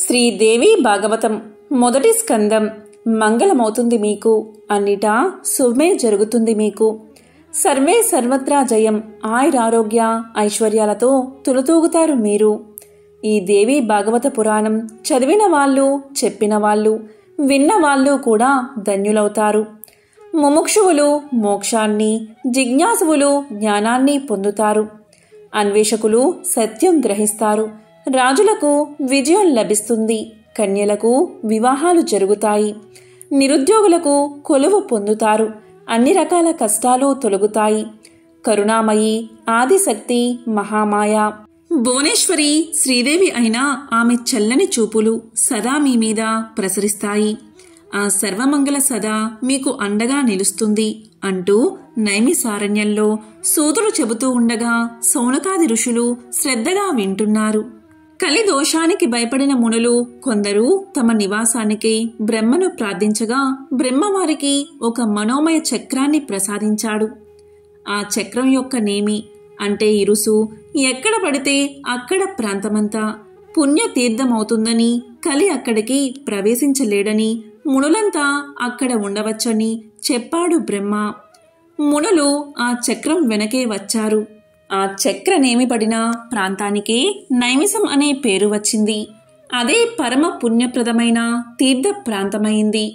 శ్రీదేవి భాగవతం మొదటి స్కందం మంగళమవుతుంది మీకు అన్నిటా శుభమే జరుగుతుంది మీకు సర్వే సర్వత్రా జయం ఆయురారోగ్య ఐశ్వర్యాలతో తులతూగుతారు మీరు ఈ దేవి భాగవత పురాణం చదివిన వాళ్ళు చెప్పిన వాళ్ళు విన్న వాళ్ళు కూడా ధన్యులవుతారు ముముక్షువులు మోక్షాన్ని జిజ్ఞాసువులు జ్ఞానాన్ని పొందుతారు అన్వేషకులు సత్యం గ్రహిస్తారు రాజులకు విజయం లభిస్తుంది కన్యలకు వివాహాలు జరుగుతాయి నిరుద్యోగులకు కొలువు పొందుతారు అన్ని రకాల కష్టాలు తొలగుతాయి కరుణామయి ఆదిశక్తి మహామాయ భువనేశ్వరి శ్రీదేవి అయిన ఆమె చల్లని చూపులు సదా మీ మీద ప్రసరిస్తాయి ఆ సర్వమంగళ సదా మీకు అండగా నిలుస్తుంది అంటూ నైమిసారణ్యంలో సూదులు చెబుతూ ఉండగా సోనకాది ఋషులు శ్రద్ధగా వింటున్నారు కలి దోషానికి భయపడిన మునులు కొందరు తమ నివాసానికి బ్రహ్మను ప్రార్థించగా బ్రహ్మవారికి ఒక మనోమయ చక్రాన్ని ప్రసాదించాడు ఆ చక్రం యొక్క నేమి అంటే ఇరుసు ఎక్కడ పడితే అక్కడ ప్రాంతమంతా పుణ్యతీర్థమవుతుందని కలి అక్కడికి ప్రవేశించలేడని మునులంతా అక్కడ ఉండవచ్చని చెప్పాడు బ్రహ్మ మునులు ఆ చక్రం వెనకే వచ్చారు ఆ చక్ర పడిన ప్రాంతానికి నైమిసం అనే పేరు వచ్చింది అదే పరమ పుణ్యప్రదమైన తీర్థ ప్రాంతమైంది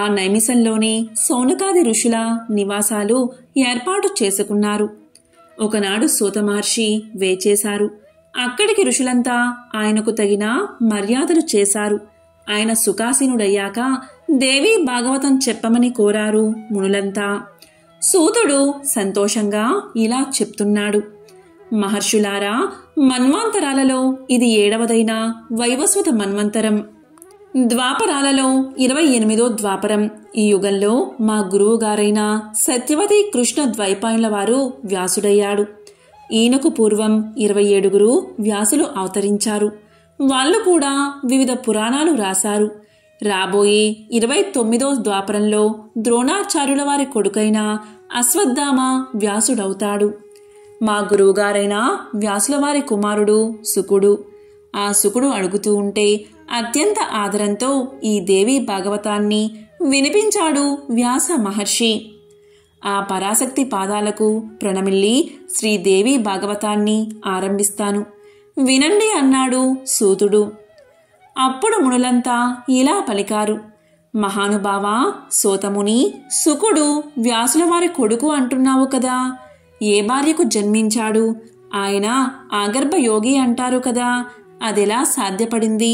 ఆ నైమిసంలోనే సౌనకాది ఋషుల నివాసాలు ఏర్పాటు చేసుకున్నారు ఒకనాడు సూతమహర్షి వేచేశారు అక్కడికి ఋషులంతా ఆయనకు తగిన మర్యాదలు చేశారు ఆయన సుఖాసీనుడయ్యాక దేవీ భాగవతం చెప్పమని కోరారు మునులంతా సూతుడు సంతోషంగా ఇలా చెప్తున్నాడు మహర్షులారా మన్వాంతరాలలో ఇది ఏడవదైన వైవస్వత మన్వంతరం ద్వాపరాలలో ఇరవై ఎనిమిదో ద్వాపరం ఈ యుగంలో మా గురువుగారైన సత్యవతి కృష్ణ ద్వైపాయనుల వారు వ్యాసుడయ్యాడు ఈయనకు పూర్వం ఇరవై ఏడుగురు వ్యాసులు అవతరించారు వాళ్ళు కూడా వివిధ పురాణాలు రాశారు రాబోయే ఇరవై తొమ్మిదో ద్వాపరంలో ద్రోణాచార్యుల వారి కొడుకైన అశ్వత్థామ వ్యాసుడవుతాడు మా గురువుగారైన వ్యాసుల వారి కుమారుడు సుకుడు ఆ సుకుడు అడుగుతూ ఉంటే అత్యంత ఆదరంతో ఈ దేవి భాగవతాన్ని వినిపించాడు వ్యాస మహర్షి ఆ పరాశక్తి పాదాలకు ప్రణమిల్లి శ్రీదేవి భాగవతాన్ని ఆరంభిస్తాను వినండి అన్నాడు సూతుడు అప్పుడు మునులంతా ఇలా పలికారు మహానుభావ సోతముని సుకుడు వ్యాసుల వారి కొడుకు అంటున్నావు కదా ఏ భార్యకు జన్మించాడు ఆయన ఆగర్భయోగి అంటారు కదా అదెలా సాధ్యపడింది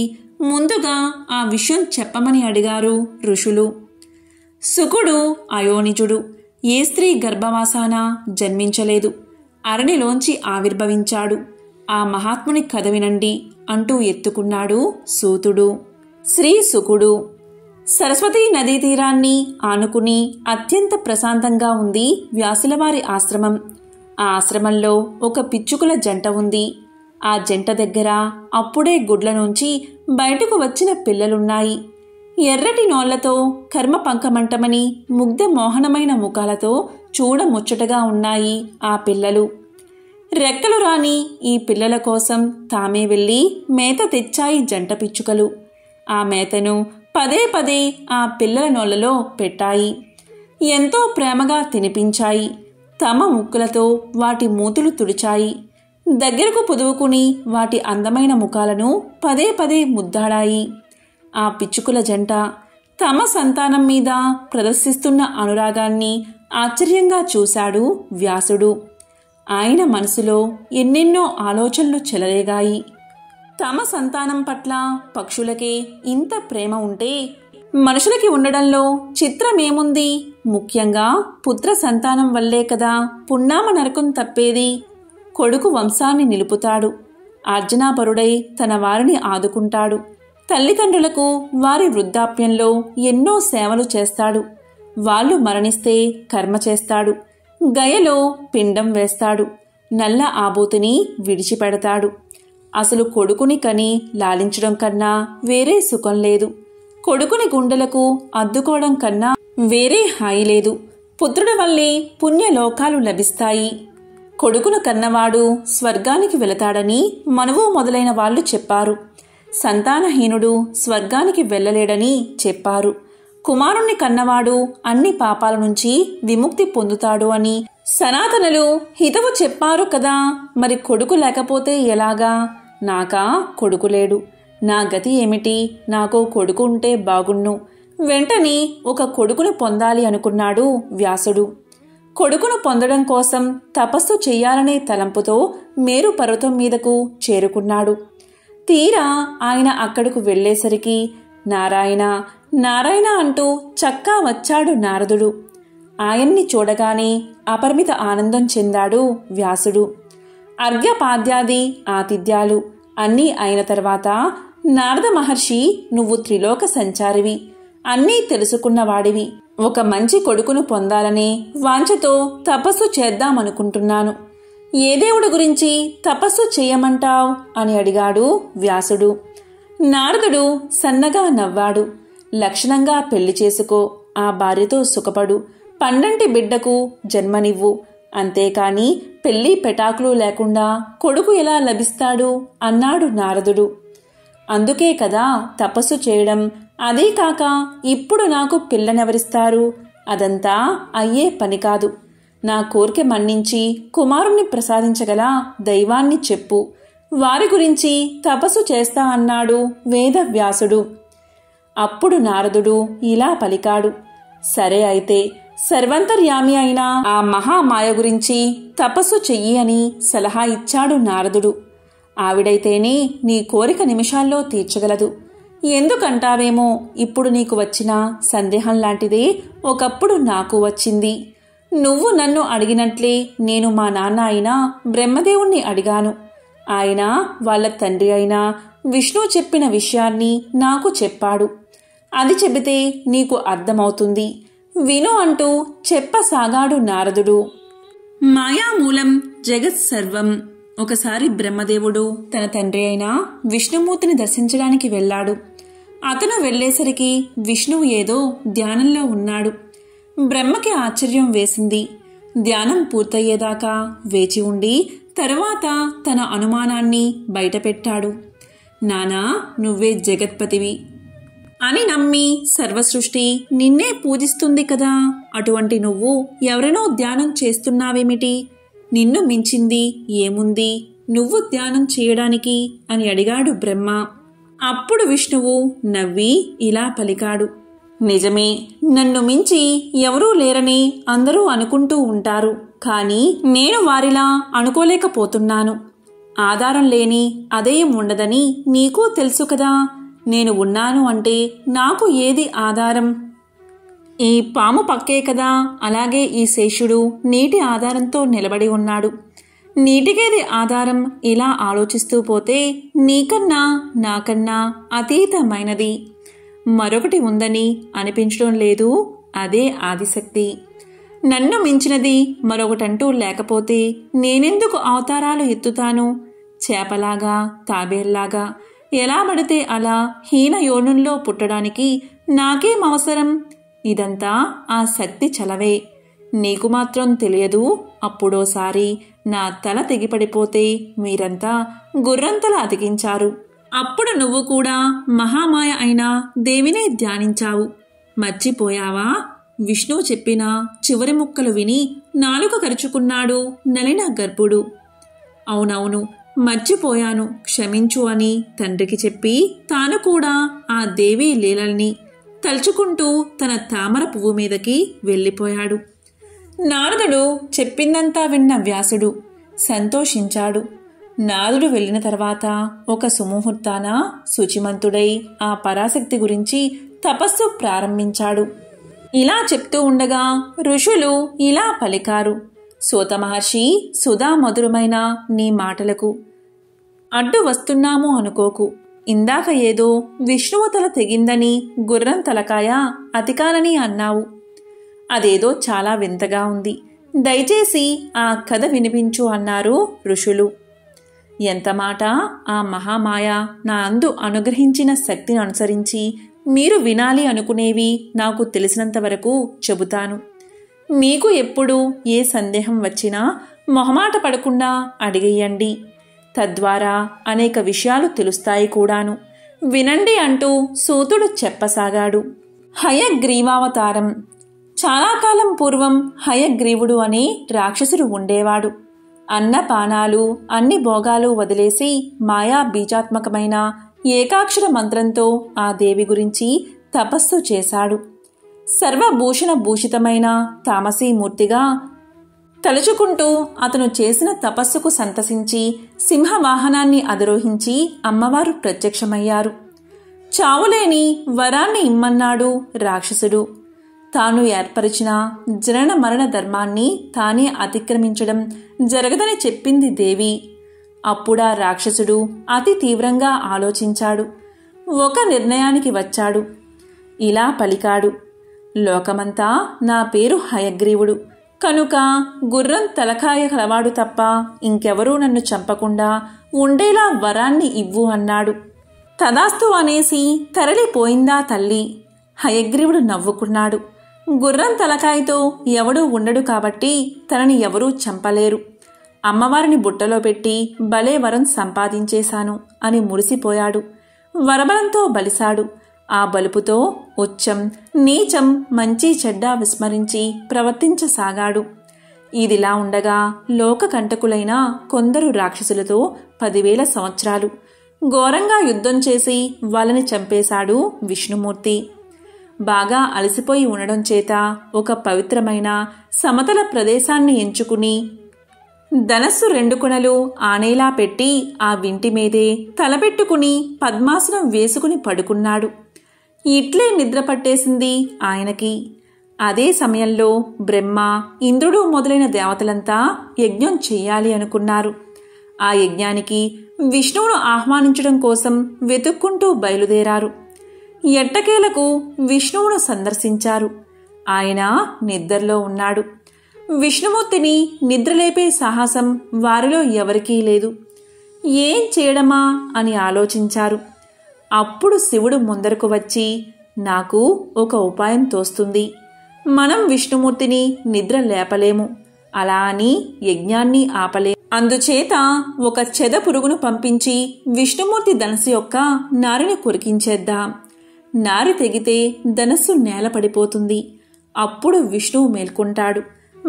ముందుగా ఆ విషయం చెప్పమని అడిగారు ఋషులు సుకుడు అయోనిజుడు ఏ స్త్రీ గర్భవాసాన జన్మించలేదు అరణిలోంచి ఆవిర్భవించాడు ఆ మహాత్ముని కథ వినండి అంటూ ఎత్తుకున్నాడు సూతుడు శ్రీసుకుడు సరస్వతీ నదీ తీరాన్ని ఆనుకుని అత్యంత ప్రశాంతంగా ఉంది వ్యాసులవారి ఆశ్రమం ఆ ఆశ్రమంలో ఒక పిచ్చుకుల జంట ఉంది ఆ జంట దగ్గర అప్పుడే గుడ్ల నుంచి బయటకు వచ్చిన పిల్లలున్నాయి ఎర్రటి నోళ్లతో కర్మ పంకమంటమని ముగ్ధ మోహనమైన ముఖాలతో చూడముచ్చటగా ఉన్నాయి ఆ పిల్లలు రెక్కలు రాని ఈ పిల్లల కోసం తామే వెళ్ళి మేత తెచ్చాయి జంట పిచ్చుకలు ఆ మేతను పదే పదే ఆ పిల్లల నోళ్లలో పెట్టాయి ఎంతో ప్రేమగా తినిపించాయి తమ ముక్కులతో వాటి మూతులు తుడిచాయి దగ్గరకు పొదువుకుని వాటి అందమైన ముఖాలను పదే పదే ముద్దాడాయి ఆ పిచ్చుకుల జంట తమ సంతానం మీద ప్రదర్శిస్తున్న అనురాగాన్ని ఆశ్చర్యంగా చూశాడు వ్యాసుడు ఆయన మనసులో ఎన్నెన్నో ఆలోచనలు చెలరేగాయి తమ సంతానం పట్ల పక్షులకే ఇంత ప్రేమ ఉంటే మనుషులకి ఉండడంలో చిత్రమేముంది ముఖ్యంగా పుత్ర సంతానం వల్లే కదా పున్నామ నరకం తప్పేది కొడుకు వంశాన్ని నిలుపుతాడు అర్జునాపరుడై తన వారిని ఆదుకుంటాడు తల్లిదండ్రులకు వారి వృద్ధాప్యంలో ఎన్నో సేవలు చేస్తాడు వాళ్ళు మరణిస్తే కర్మ చేస్తాడు గయలో పిండం వేస్తాడు నల్ల ఆబూతిని విడిచిపెడతాడు అసలు కొడుకుని కని లాలించడం కన్నా వేరే సుఖం లేదు కొడుకుని గుండెలకు అద్దుకోవడం కన్నా వేరే హాయి లేదు పుత్రుడు వల్లే పుణ్యలోకాలు లభిస్తాయి కొడుకును కన్నవాడు స్వర్గానికి వెళతాడని మనువు మొదలైన వాళ్ళు చెప్పారు సంతానహీనుడు స్వర్గానికి వెళ్ళలేడని చెప్పారు కుమారుణ్ణి కన్నవాడు అన్ని పాపాల నుంచి విముక్తి పొందుతాడు అని సనాతనులు హితవు చెప్పారు కదా మరి కొడుకు లేకపోతే ఎలాగా నాకా కొడుకు లేడు నా గతి ఏమిటి నాకు కొడుకు ఉంటే బాగుండు వెంటనే ఒక కొడుకును పొందాలి అనుకున్నాడు వ్యాసుడు కొడుకును పొందడం కోసం తపస్సు చెయ్యాలనే తలంపుతో మేరు పర్వతం మీదకు చేరుకున్నాడు తీరా ఆయన అక్కడకు వెళ్ళేసరికి నారాయణ నారాయణ అంటూ చక్కా వచ్చాడు నారదుడు ఆయన్ని చూడగానే అపరిమిత ఆనందం చెందాడు వ్యాసుడు అర్ఘ్యపాద్యాది ఆతిథ్యాలు అన్నీ అయిన తర్వాత నారద మహర్షి నువ్వు త్రిలోక సంచారివి అన్నీ తెలుసుకున్నవాడివి ఒక మంచి కొడుకును పొందాలనే వాంచతో తపస్సు చేద్దామనుకుంటున్నాను ఏ దేవుడి గురించి తపస్సు చేయమంటావ్ అని అడిగాడు వ్యాసుడు నారదుడు సన్నగా నవ్వాడు లక్షణంగా పెళ్లి చేసుకో ఆ భార్యతో సుఖపడు పండంటి బిడ్డకు జన్మనివ్వు అంతేకాని పెళ్లి పెటాకులు లేకుండా కొడుకు ఎలా లభిస్తాడు అన్నాడు నారదుడు అందుకే కదా తపస్సు చేయడం అదే కాక ఇప్పుడు నాకు పిల్లనెవరిస్తారు అదంతా అయ్యే పని కాదు నా కోరిక మన్నించి కుమారుణ్ణి ప్రసాదించగల దైవాన్ని చెప్పు వారి గురించి తపస్సు చేస్తా అన్నాడు వేదవ్యాసుడు అప్పుడు నారదుడు ఇలా పలికాడు సరే అయితే సర్వంతర్యామి అయిన ఆ మహామాయ గురించి తపస్సు చెయ్యి అని సలహా ఇచ్చాడు నారదుడు ఆవిడైతేనే నీ కోరిక నిమిషాల్లో తీర్చగలదు ఎందుకంటావేమో ఇప్పుడు నీకు వచ్చిన సందేహం లాంటిదే ఒకప్పుడు నాకు వచ్చింది నువ్వు నన్ను అడిగినట్లే నేను మా నాన్న అయిన బ్రహ్మదేవుణ్ణి అడిగాను ఆయన వాళ్ళ తండ్రి అయినా విష్ణు చెప్పిన విషయాన్ని నాకు చెప్పాడు అది చెబితే నీకు అర్థమవుతుంది విను అంటూ చెప్పసాగాడు నారదుడు మాయామూలం జగత్ సర్వం ఒకసారి బ్రహ్మదేవుడు తన తండ్రి అయిన విష్ణుమూర్తిని దర్శించడానికి వెళ్ళాడు అతను వెళ్ళేసరికి విష్ణువు ఏదో ధ్యానంలో ఉన్నాడు బ్రహ్మకి ఆశ్చర్యం వేసింది ధ్యానం పూర్తయ్యేదాకా వేచి ఉండి తర్వాత తన అనుమానాన్ని బయటపెట్టాడు నానా నువ్వే జగత్పతివి అని నమ్మి సర్వసృష్టి నిన్నే పూజిస్తుంది కదా అటువంటి నువ్వు ఎవరినో ధ్యానం చేస్తున్నావేమిటి నిన్ను మించింది ఏముంది నువ్వు ధ్యానం చేయడానికి అని అడిగాడు బ్రహ్మ అప్పుడు విష్ణువు నవ్వి ఇలా పలికాడు నిజమే నన్ను మించి ఎవరూ లేరని అందరూ అనుకుంటూ ఉంటారు కానీ నేను వారిలా అనుకోలేకపోతున్నాను ఆధారం లేని అదేయం ఉండదని నీకూ తెలుసు కదా నేను ఉన్నాను అంటే నాకు ఏది ఆధారం ఈ పాము పక్కే కదా అలాగే ఈ శేషుడు నీటి ఆధారంతో నిలబడి ఉన్నాడు నీటికేది ఆధారం ఇలా ఆలోచిస్తూ పోతే నీకన్నా నాకన్నా అతీతమైనది మరొకటి ఉందని అనిపించడం లేదు అదే ఆదిశక్తి నన్ను మించినది మరొకటంటూ లేకపోతే నేనెందుకు అవతారాలు ఎత్తుతాను చేపలాగా తాబేల్లాగా ఎలా పడితే అలా హీన యోనుల్లో పుట్టడానికి నాకేం అవసరం ఇదంతా ఆ శక్తి చలవే నీకు మాత్రం తెలియదు అప్పుడోసారి నా తల తెగిపడిపోతే మీరంతా గుర్రంతల అతికించారు అప్పుడు నువ్వు కూడా మహామాయ అయిన దేవినే ధ్యానించావు మర్చిపోయావా విష్ణు చెప్పిన చివరి ముక్కలు విని నాలుక కరుచుకున్నాడు నలిన గర్భుడు అవునవును మర్చిపోయాను క్షమించు అని తండ్రికి చెప్పి తాను కూడా ఆ దేవి లీలల్ని తలుచుకుంటూ తన తామర పువ్వు మీదకి వెళ్ళిపోయాడు నారదుడు చెప్పిందంతా విన్న వ్యాసుడు సంతోషించాడు నారదుడు వెళ్ళిన తర్వాత ఒక సుముహూర్తాన శుచిమంతుడై ఆ పరాశక్తి గురించి తపస్సు ప్రారంభించాడు ఇలా చెప్తూ ఉండగా ఋషులు ఇలా పలికారు సూత మహర్షి సుధా మధురమైన నీ మాటలకు అడ్డు వస్తున్నాము అనుకోకు ఇందాక ఏదో విష్ణువు తల తెగిందని గుర్రం తలకాయ అతికాలని అన్నావు అదేదో చాలా వింతగా ఉంది దయచేసి ఆ కథ వినిపించు అన్నారు ఋషులు ఎంత మాట ఆ మహామాయ నా అందు అనుగ్రహించిన శక్తిని అనుసరించి మీరు వినాలి అనుకునేవి నాకు తెలిసినంతవరకు చెబుతాను మీకు ఎప్పుడు ఏ సందేహం వచ్చినా మొహమాట పడకుండా అడిగేయండి తద్వారా అనేక విషయాలు తెలుస్తాయి కూడాను వినండి అంటూ సూతుడు చెప్పసాగాడు హయగ్రీవావతారం చాలా కాలం పూర్వం హయగ్రీవుడు అనే రాక్షసుడు ఉండేవాడు అన్నపానాలు అన్ని భోగాలు వదిలేసి మాయా బీజాత్మకమైన ఏకాక్షర మంత్రంతో ఆ దేవి గురించి తపస్సు చేశాడు సర్వభూషణ భూషితమైన తామసీమూర్తిగా తలుచుకుంటూ అతను చేసిన తపస్సుకు సంతసించి సింహవాహనాన్ని అధిరోహించి అమ్మవారు ప్రత్యక్షమయ్యారు చావులేని వరాన్ని ఇమ్మన్నాడు రాక్షసుడు తాను ఏర్పరిచిన జనన మరణ ధర్మాన్ని తానే అతిక్రమించడం జరగదని చెప్పింది దేవి అప్పుడా రాక్షసుడు అతి తీవ్రంగా ఆలోచించాడు ఒక నిర్ణయానికి వచ్చాడు ఇలా పలికాడు లోకమంతా నా పేరు హయగ్రీవుడు కనుక గుర్రం తలకాయ కలవాడు తప్ప ఇంకెవరూ నన్ను చంపకుండా ఉండేలా వరాన్ని ఇవ్వు అన్నాడు తదాస్తు అనేసి తరలిపోయిందా తల్లి హయగ్రీవుడు నవ్వుకున్నాడు గుర్రం తలకాయతో ఎవడూ ఉండడు కాబట్టి తనని ఎవరూ చంపలేరు అమ్మవారిని బుట్టలో పెట్టి భలే వరం సంపాదించేశాను అని మురిసిపోయాడు వరబలంతో బలిశాడు ఆ బలుపుతో ఉచ్చం నీచం మంచి చెడ్డ విస్మరించి ప్రవర్తించసాగాడు ఇదిలా ఉండగా లోకకంటకులైన కొందరు రాక్షసులతో పదివేల సంవత్సరాలు ఘోరంగా యుద్ధం చేసి వాళ్ళని చంపేశాడు విష్ణుమూర్తి బాగా అలసిపోయి ఉండడం చేత ఒక పవిత్రమైన సమతల ప్రదేశాన్ని ఎంచుకుని ధనస్సు రెండు కొనలు ఆనేలా పెట్టి ఆ వింటి మీదే తలపెట్టుకుని పద్మాసనం వేసుకుని పడుకున్నాడు ఇట్లే నిద్ర పట్టేసింది ఆయనకి అదే సమయంలో బ్రహ్మ ఇంద్రుడు మొదలైన దేవతలంతా యజ్ఞం చేయాలి అనుకున్నారు ఆ యజ్ఞానికి విష్ణువును ఆహ్వానించడం కోసం వెతుక్కుంటూ బయలుదేరారు ఎట్టకేలకు విష్ణువును సందర్శించారు ఆయన నిద్రలో ఉన్నాడు విష్ణుమూర్తిని నిద్రలేపే సాహసం వారిలో ఎవరికీ లేదు ఏం చేయడమా అని ఆలోచించారు అప్పుడు శివుడు ముందరకు వచ్చి నాకు ఒక ఉపాయం తోస్తుంది మనం విష్ణుమూర్తిని నిద్ర లేపలేము అలా అని యజ్ఞాన్ని ఆపలే అందుచేత ఒక చెద పురుగును పంపించి విష్ణుమూర్తి ధనస్సు యొక్క నారిని కొరికించేద్దాం నారి తెగితే ధనస్సు నేల పడిపోతుంది అప్పుడు విష్ణువు మేల్కొంటాడు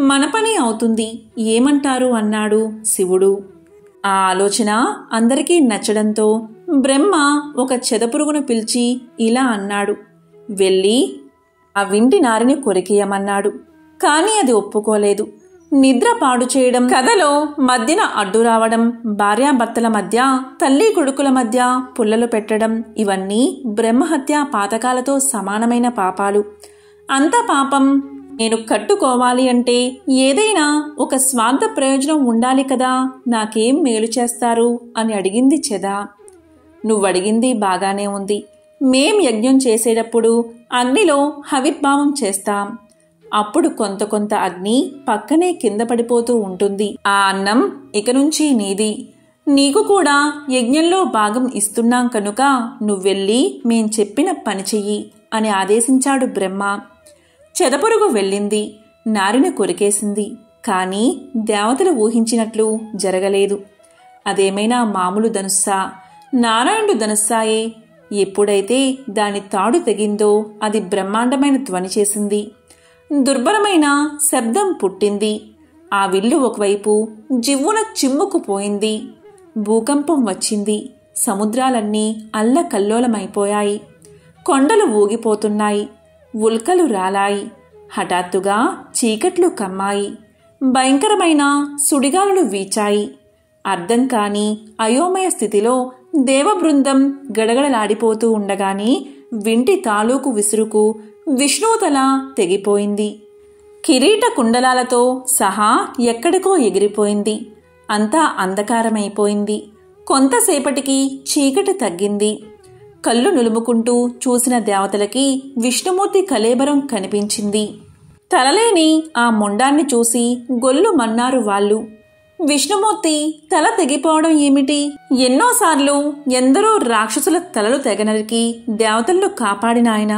మన పని అవుతుంది ఏమంటారు అన్నాడు శివుడు ఆ ఆలోచన అందరికీ నచ్చడంతో బ్రహ్మ ఒక చెదపురుగును పిలిచి ఇలా అన్నాడు వెళ్ళి ఆ వింటి నారిని కొరికేయమన్నాడు కానీ అది ఒప్పుకోలేదు నిద్ర పాడు చేయడం కథలో మధ్యన అడ్డు రావడం భార్యాభర్తల మధ్య తల్లి కొడుకుల మధ్య పుల్లలు పెట్టడం ఇవన్నీ బ్రహ్మహత్య పాతకాలతో సమానమైన పాపాలు అంత పాపం నేను కట్టుకోవాలి అంటే ఏదైనా ఒక స్వార్థ ప్రయోజనం ఉండాలి కదా నాకేం మేలు చేస్తారు అని అడిగింది చెద నువ్వడిగింది బాగానే ఉంది మేం యజ్ఞం చేసేటప్పుడు అగ్నిలో హవిర్భావం చేస్తాం అప్పుడు కొంత కొంత అగ్ని పక్కనే కింద పడిపోతూ ఉంటుంది ఆ అన్నం ఇక నుంచి నీది నీకు కూడా యజ్ఞంలో భాగం ఇస్తున్నాం కనుక నువ్వెళ్ళి మేం చెప్పిన పని చెయ్యి అని ఆదేశించాడు బ్రహ్మ చెదపురుగు వెళ్ళింది నారిని కొరికేసింది కానీ దేవతలు ఊహించినట్లు జరగలేదు అదేమైనా మామూలు ధనుస్సా నారాయణుడు ధనస్సాయే ఎప్పుడైతే దాని తాడు తెగిందో అది బ్రహ్మాండమైన ధ్వని చేసింది దుర్బలమైన శబ్దం పుట్టింది ఆ విల్లు ఒకవైపు జివ్వున చిమ్ముకుపోయింది భూకంపం వచ్చింది సముద్రాలన్నీ అల్లకల్లోలమైపోయాయి కొండలు ఊగిపోతున్నాయి ఉల్కలు రాలాయి హఠాత్తుగా చీకట్లు కమ్మాయి భయంకరమైన సుడిగాలులు వీచాయి అర్థం కాని అయోమయ స్థితిలో దేవబృందం గడగడలాడిపోతూ ఉండగానే వింటి తాలూకు విసురుకు విష్ణువు తల తెగిపోయింది కిరీట కుండలాలతో సహా ఎక్కడికో ఎగిరిపోయింది అంతా అంధకారమైపోయింది కొంతసేపటికి చీకటి తగ్గింది కళ్ళు నులుముకుంటూ చూసిన దేవతలకి విష్ణుమూర్తి కలేబరం కనిపించింది తలలేని ఆ మొండాన్ని చూసి గొల్లు మన్నారు వాళ్ళు విష్ణుమూర్తి తల తెగిపోవడం ఏమిటి ఎన్నోసార్లు ఎందరో రాక్షసుల తలలు తెగనరికి దేవతలను కాపాడిన ఆయన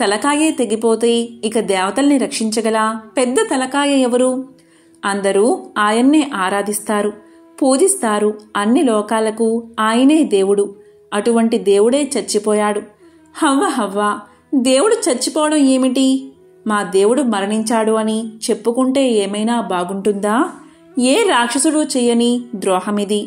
తలకాయే తెగిపోతే ఇక దేవతల్ని రక్షించగల పెద్ద తలకాయ ఎవరు అందరూ ఆయన్నే ఆరాధిస్తారు పూజిస్తారు అన్ని లోకాలకు ఆయనే దేవుడు అటువంటి దేవుడే చచ్చిపోయాడు హవ్వ హవ్వ దేవుడు చచ్చిపోవడం ఏమిటి మా దేవుడు మరణించాడు అని చెప్పుకుంటే ఏమైనా బాగుంటుందా ఏ రాక్షసుడు చేయని ద్రోహమిది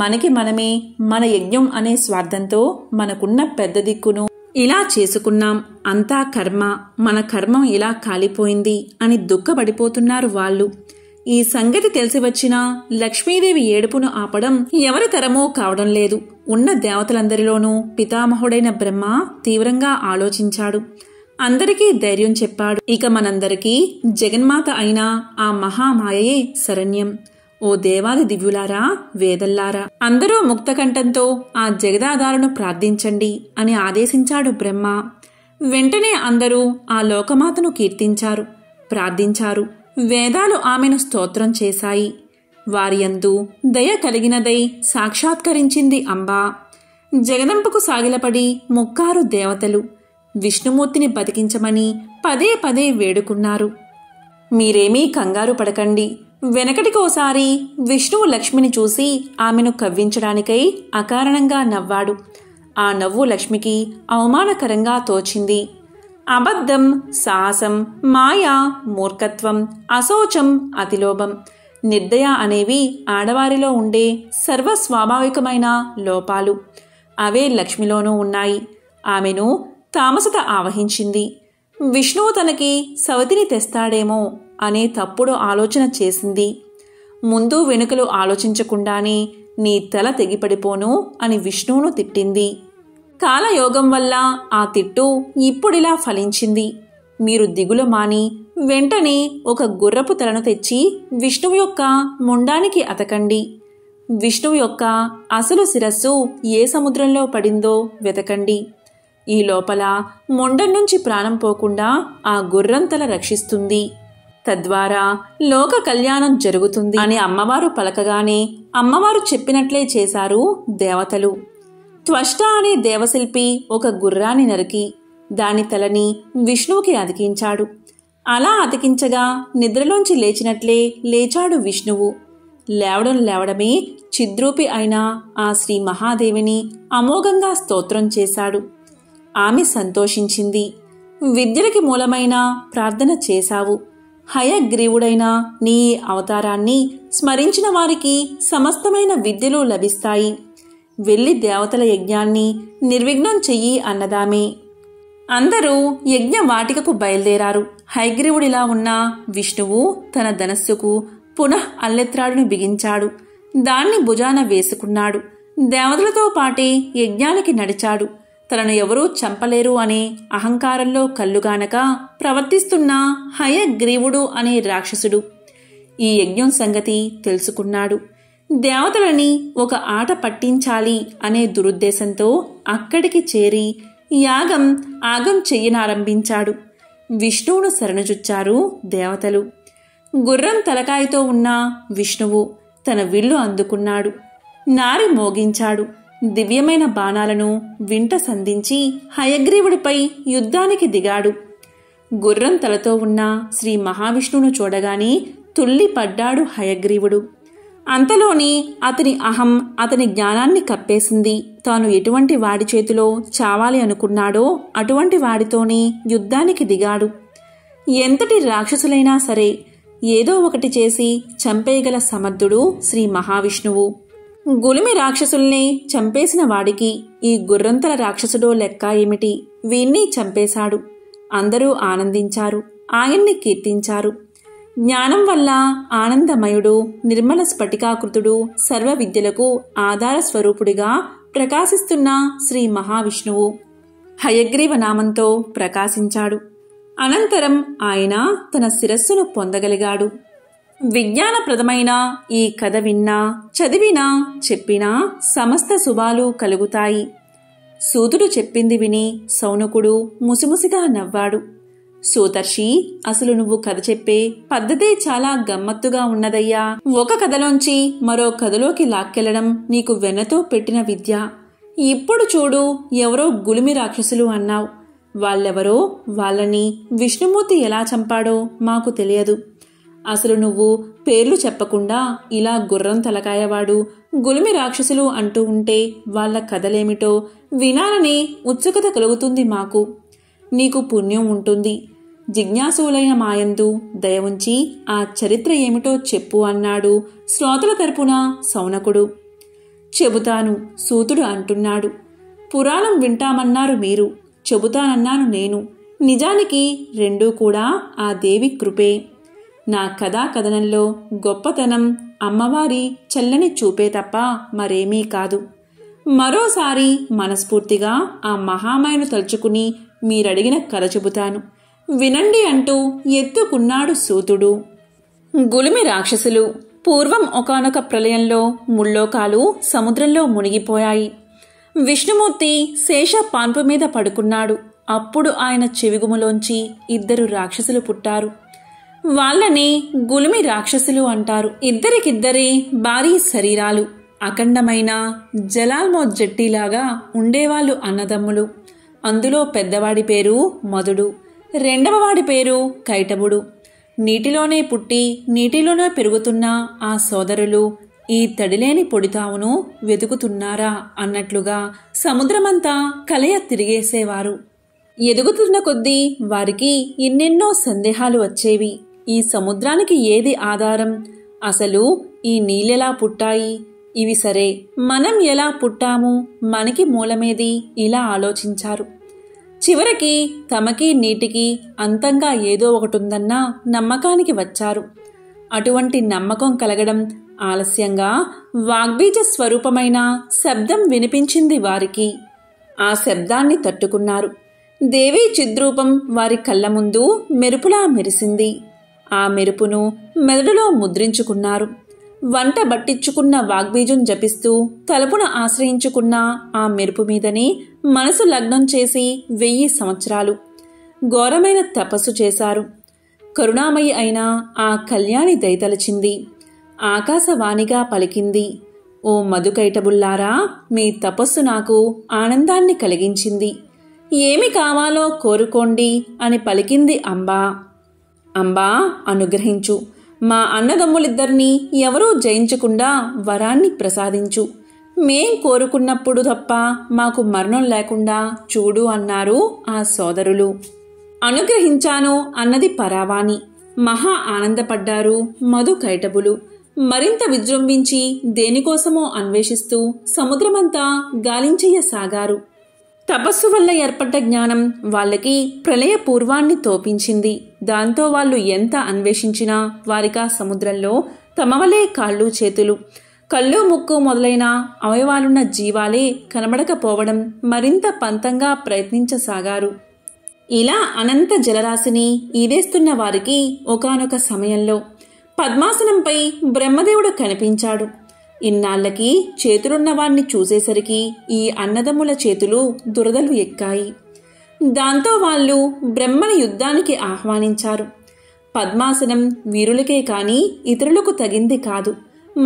మనకి మనమే మన యజ్ఞం అనే స్వార్థంతో మనకున్న పెద్ద దిక్కును ఇలా చేసుకున్నాం అంతా కర్మ మన కర్మం ఇలా కాలిపోయింది అని దుఃఖపడిపోతున్నారు వాళ్ళు ఈ సంగతి తెలిసి వచ్చిన లక్ష్మీదేవి ఏడుపును ఆపడం ఎవరి తరమో కావడం లేదు ఉన్న దేవతలందరిలోనూ పితామహుడైన బ్రహ్మ తీవ్రంగా ఆలోచించాడు అందరికీ ధైర్యం చెప్పాడు ఇక మనందరికీ జగన్మాత అయిన ఆ మహామాయయే శరణ్యం ఓ దేవాది దివ్యులారా వేదల్లారా అందరూ ముక్తకంఠంతో ఆ జగదాదారును ప్రార్థించండి అని ఆదేశించాడు బ్రహ్మ వెంటనే అందరూ ఆ లోకమాతను కీర్తించారు ప్రార్థించారు వేదాలు ఆమెను స్తోత్రం చేశాయి వారియందు దయ కలిగినదై సాక్షాత్కరించింది అంబా జగదంపకు సాగిలపడి ముక్కారు దేవతలు విష్ణుమూర్తిని బతికించమని పదే పదే వేడుకున్నారు మీరేమీ కంగారు పడకండి వెనకటికోసారి విష్ణువు లక్ష్మిని చూసి ఆమెను కవ్వించడానికై అకారణంగా నవ్వాడు ఆ నవ్వు లక్ష్మికి అవమానకరంగా తోచింది అబద్ధం సాహసం మాయ మూర్ఖత్వం అశోచం అతిలోభం నిర్దయ అనేవి ఆడవారిలో ఉండే సర్వస్వాభావికమైన లోపాలు అవే లక్ష్మిలోనూ ఉన్నాయి ఆమెను తామసత ఆవహించింది విష్ణువు తనకి సవతిని తెస్తాడేమో అనే తప్పుడు ఆలోచన చేసింది ముందు వెనుకలు ఆలోచించకుండానే నీ తల తెగిపడిపోను అని విష్ణువును తిట్టింది కాలయోగం వల్ల ఆ తిట్టు ఇప్పుడిలా ఫలించింది మీరు దిగులు మాని వెంటనే ఒక గుర్రపు తలను తెచ్చి విష్ణువు యొక్క ముండానికి అతకండి విష్ణువు యొక్క అసలు శిరస్సు ఏ సముద్రంలో పడిందో వెతకండి ఈ లోపల మొండం నుంచి ప్రాణం పోకుండా ఆ గుర్రంతల రక్షిస్తుంది తద్వారా లోక కళ్యాణం జరుగుతుంది అని అమ్మవారు పలకగానే అమ్మవారు చెప్పినట్లే చేశారు దేవతలు త్వష్ట అనే దేవశిల్పి ఒక గుర్రాన్ని నరికి దాని తలని విష్ణువుకి అతికించాడు అలా అతికించగా నిద్రలోంచి లేచినట్లే లేచాడు విష్ణువు లేవడం లేవడమే చిద్రూపి అయిన ఆ శ్రీ మహాదేవిని అమోఘంగా స్తోత్రం చేశాడు ఆమె సంతోషించింది విద్యలకి మూలమైన ప్రార్థన చేశావు హయగ్రీవుడైన నీ అవతారాన్ని స్మరించిన వారికి సమస్తమైన విద్యలు లభిస్తాయి వెళ్ళి దేవతల యజ్ఞాన్ని నిర్విఘ్నం చెయ్యి అన్నదామే అందరూ యజ్ఞ వాటికకు బయలుదేరారు హైగ్రీవుడిలా ఉన్న విష్ణువు తన ధనస్సుకు పునః అల్లెత్రాడును బిగించాడు దాన్ని భుజాన వేసుకున్నాడు దేవతలతో పాటే యజ్ఞానికి నడిచాడు తనను ఎవరూ చంపలేరు అనే అహంకారంలో కళ్ళుగానక ప్రవర్తిస్తున్న హయగ్రీవుడు అనే రాక్షసుడు ఈ యజ్ఞం సంగతి తెలుసుకున్నాడు దేవతలని ఒక ఆట పట్టించాలి అనే దురుద్దేశంతో అక్కడికి చేరి యాగం ఆగం చెయ్యనారంభించాడు విష్ణువును శరణుజుచ్చారు దేవతలు గుర్రం తలకాయతో ఉన్న విష్ణువు తన విల్లు అందుకున్నాడు నారి మోగించాడు దివ్యమైన బాణాలను వింట సంధించి హయగ్రీవుడిపై యుద్ధానికి దిగాడు గుర్రం తలతో ఉన్న శ్రీ మహావిష్ణువును చూడగానే తుల్లిపడ్డాడు హయగ్రీవుడు అంతలోని అతని అహం అతని జ్ఞానాన్ని కప్పేసింది తాను ఎటువంటి వాడి చేతిలో చావాలి అనుకున్నాడో అటువంటి వాడితోనే యుద్ధానికి దిగాడు ఎంతటి రాక్షసులైనా సరే ఏదో ఒకటి చేసి చంపేయగల సమర్థుడు శ్రీ మహావిష్ణువు గులిమి రాక్షసుల్ని చంపేసిన వాడికి ఈ గుర్రంతల రాక్షసుడో లెక్క ఏమిటి వీణ్ణి చంపేశాడు అందరూ ఆనందించారు ఆయన్ని కీర్తించారు జ్ఞానం వల్ల ఆనందమయుడు నిర్మల స్ఫటికాకృతుడు సర్వ విద్యలకు ఆధార స్వరూపుడిగా ప్రకాశిస్తున్న శ్రీ మహావిష్ణువు హయగ్రీవ నామంతో ప్రకాశించాడు అనంతరం ఆయన తన శిరస్సును పొందగలిగాడు విజ్ఞానప్రదమైన ఈ కథ విన్నా చదివినా చెప్పినా సమస్త శుభాలు కలుగుతాయి సూతుడు చెప్పింది విని సౌనకుడు ముసిముసిగా నవ్వాడు సూతర్షి అసలు నువ్వు కథ చెప్పే పద్ధతే చాలా గమ్మత్తుగా ఉన్నదయ్యా ఒక కథలోంచి మరో కథలోకి లాక్కెళ్లడం నీకు వెనతో పెట్టిన విద్య ఇప్పుడు చూడు ఎవరో గులిమి రాక్షసులు అన్నావు వాళ్ళెవరో వాళ్ళని విష్ణుమూర్తి ఎలా చంపాడో మాకు తెలియదు అసలు నువ్వు పేర్లు చెప్పకుండా ఇలా గుర్రం తలకాయవాడు గులిమి రాక్షసులు అంటూ ఉంటే వాళ్ళ కథలేమిటో వినాలని ఉత్సుకత కలుగుతుంది మాకు నీకు పుణ్యం ఉంటుంది జిజ్ఞాసులైన మాయందు దయ ఉంచి ఆ చరిత్ర ఏమిటో చెప్పు అన్నాడు శ్రోతల తరపున సౌనకుడు చెబుతాను సూతుడు అంటున్నాడు పురాణం వింటామన్నారు మీరు చెబుతానన్నాను నేను నిజానికి రెండూ కూడా ఆ దేవి కృపే నా కథా కథనంలో గొప్పతనం అమ్మవారి చల్లని చూపే తప్ప మరేమీ కాదు మరోసారి మనస్ఫూర్తిగా ఆ మహామాయను తలుచుకుని మీరడిగిన కథ చెబుతాను వినండి అంటూ ఎత్తుకున్నాడు సూతుడు గులిమి రాక్షసులు పూర్వం ఒకనొక ప్రళయంలో ముల్లోకాలు సముద్రంలో మునిగిపోయాయి విష్ణుమూర్తి శేష పాన్పు మీద పడుకున్నాడు అప్పుడు ఆయన చెవిగుములోంచి ఇద్దరు రాక్షసులు పుట్టారు వాళ్ళని గులిమి రాక్షసులు అంటారు ఇద్దరికిద్దరి భారీ శరీరాలు అఖండమైన జలాల్మో జట్టిలాగా ఉండేవాళ్ళు అన్నదమ్ములు అందులో పెద్దవాడి పేరు మధుడు రెండవవాడి పేరు కైటబుడు నీటిలోనే పుట్టి నీటిలోనే పెరుగుతున్న ఆ సోదరులు ఈ తడిలేని పొడితావును వెతుకుతున్నారా అన్నట్లుగా సముద్రమంతా కలయ తిరిగేసేవారు ఎదుగుతున్న కొద్దీ వారికి ఎన్నెన్నో సందేహాలు వచ్చేవి ఈ సముద్రానికి ఏది ఆధారం అసలు ఈ నీళ్ళెలా పుట్టాయి ఇవి సరే మనం ఎలా పుట్టాము మనకి మూలమేది ఇలా ఆలోచించారు చివరికి తమకి నీటికి అంతంగా ఏదో ఒకటుందన్న నమ్మకానికి వచ్చారు అటువంటి నమ్మకం కలగడం ఆలస్యంగా వాగ్బీజ స్వరూపమైన శబ్దం వినిపించింది వారికి ఆ శబ్దాన్ని తట్టుకున్నారు దేవీ చిద్రూపం వారి కళ్ళ ముందు మెరుపులా మెరిసింది ఆ మెరుపును మెదడులో ముద్రించుకున్నారు వంట బట్టించుకున్న వాగ్బీజం జపిస్తూ తలుపున ఆశ్రయించుకున్న ఆ మెరుపు మీదనే మనసు లగ్నం చేసి వెయ్యి సంవత్సరాలు ఘోరమైన తపస్సు చేశారు కరుణామయి అయిన ఆ కళ్యాణి దయతలచింది ఆకాశవాణిగా పలికింది ఓ మధుకైటబుల్లారా మీ తపస్సు నాకు ఆనందాన్ని కలిగించింది ఏమి కావాలో కోరుకోండి అని పలికింది అంబా అంబా అనుగ్రహించు మా అన్నదమ్ములిద్దరినీ ఎవరూ జయించకుండా వరాన్ని ప్రసాదించు మేం కోరుకున్నప్పుడు తప్ప మాకు మరణం లేకుండా చూడు అన్నారు ఆ సోదరులు అనుగ్రహించాను అన్నది పరావాణి మహా ఆనందపడ్డారు మధు కైటబులు మరింత విజృంభించి దేనికోసమో అన్వేషిస్తూ సముద్రమంతా గాలించేయసాగారు తపస్సు వల్ల ఏర్పడ్డ జ్ఞానం వాళ్ళకి ప్రళయ పూర్వాన్ని తోపించింది దాంతో వాళ్ళు ఎంత అన్వేషించినా వారికా సముద్రంలో తమవలే కాళ్ళు చేతులు కళ్ళు ముక్కు మొదలైన అవయవాలున్న జీవాలే కనబడకపోవడం మరింత పంతంగా ప్రయత్నించసాగారు ఇలా అనంత జలరాశిని ఈదేస్తున్న వారికి ఒకనొక సమయంలో పద్మాసనంపై బ్రహ్మదేవుడు కనిపించాడు ఇన్నాళ్లకి చేతులున్నవాణ్ణి చూసేసరికి ఈ అన్నదమ్ముల చేతులు దురదలు ఎక్కాయి దాంతో వాళ్ళు బ్రహ్మని యుద్ధానికి ఆహ్వానించారు పద్మాసనం వీరులకే కాని ఇతరులకు తగింది కాదు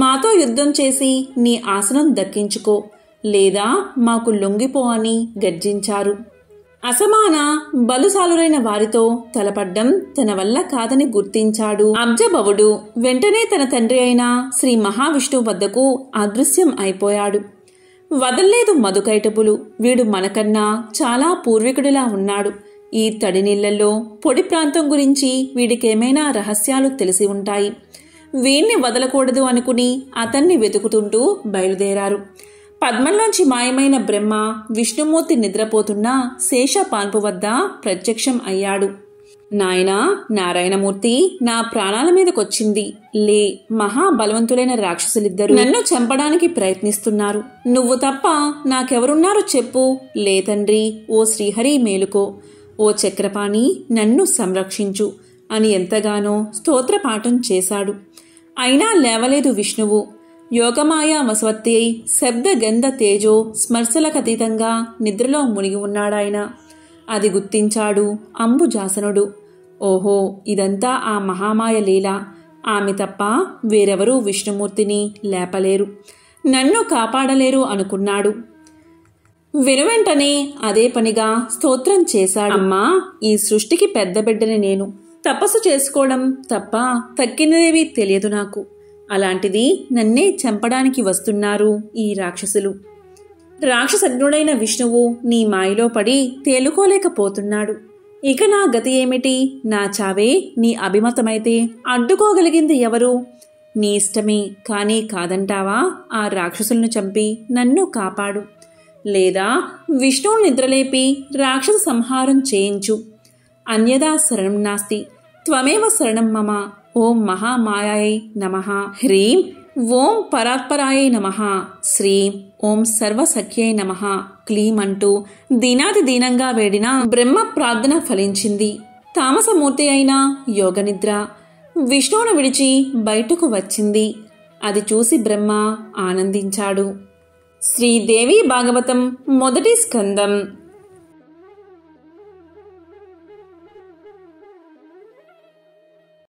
మాతో యుద్ధం చేసి నీ ఆసనం దక్కించుకో లేదా మాకు లొంగిపో అని గర్జించారు అసమాన బలుసాలురైన వారితో తలపడ్డం తన వల్ల కాదని గుర్తించాడు అబ్జభవుడు వెంటనే తన తండ్రి అయిన శ్రీ మహావిష్ణువు వద్దకు అదృశ్యం అయిపోయాడు వదల్లేదు మధుకైటపులు వీడు మనకన్నా చాలా పూర్వీకుడిలా ఉన్నాడు ఈ తడినీళ్లలో పొడి ప్రాంతం గురించి వీడికేమైనా రహస్యాలు తెలిసి ఉంటాయి వీణ్ణి వదలకూడదు అనుకుని అతన్ని వెతుకుతుంటూ బయలుదేరారు పద్మంలోంచి మాయమైన బ్రహ్మ విష్ణుమూర్తి నిద్రపోతున్న శేష పాన్పు వద్ద ప్రత్యక్షం అయ్యాడు నాయనా నారాయణమూర్తి నా ప్రాణాల మీదకొచ్చింది లే మహాబలవంతులైన రాక్షసులిద్దరూ నన్ను చంపడానికి ప్రయత్నిస్తున్నారు నువ్వు తప్ప నాకెవరున్నారో చెప్పు లే తండ్రి ఓ శ్రీహరి మేలుకో ఓ చక్రపాణి నన్ను సంరక్షించు అని ఎంతగానో స్తోత్రపాఠం చేశాడు అయినా లేవలేదు విష్ణువు యోగమాయా శబ్ద శబ్దగంధ తేజో స్మర్శలకతీతంగా నిద్రలో మునిగి ఉన్నాడాయన అది గుర్తించాడు అంబుజాసనుడు ఓహో ఇదంతా ఆ మహామాయ లీల ఆమె తప్ప వేరెవరూ విష్ణుమూర్తిని లేపలేరు నన్ను కాపాడలేరు అనుకున్నాడు వెనువెంటనే అదే పనిగా స్తోత్రం చేశాడమ్మా ఈ సృష్టికి పెద్ద బిడ్డని నేను తపస్సు చేసుకోవడం తప్ప తక్కినదేవి తెలియదు నాకు అలాంటిది నన్నే చంపడానికి వస్తున్నారు ఈ రాక్షసులు రాక్షసజ్ఞుడైన విష్ణువు నీ మాయలో పడి తేలుకోలేకపోతున్నాడు ఇక నా గతి ఏమిటి నా చావే నీ అభిమతమైతే అడ్డుకోగలిగింది ఎవరు నీ ఇష్టమే కానీ కాదంటావా ఆ రాక్షసులను చంపి నన్ను కాపాడు లేదా విష్ణువు నిద్రలేపి రాక్షస సంహారం చేయించు అన్యదా శరణం నాస్తి త్వమేవ శరణం మమ ఓం మహామాయాయై నమ హ్రీం ఓం పరాత్పరాయ నమ శ్రీ ఓం సర్వసఖ్యై నమ క్లీం అంటూ దీనాది దీనంగా వేడిన బ్రహ్మ ప్రార్థన ఫలించింది తామసమూర్తి అయిన యోగనిద్ర విష్ణువును విడిచి బయటకు వచ్చింది అది చూసి బ్రహ్మ ఆనందించాడు శ్రీదేవి భాగవతం మొదటి స్కందం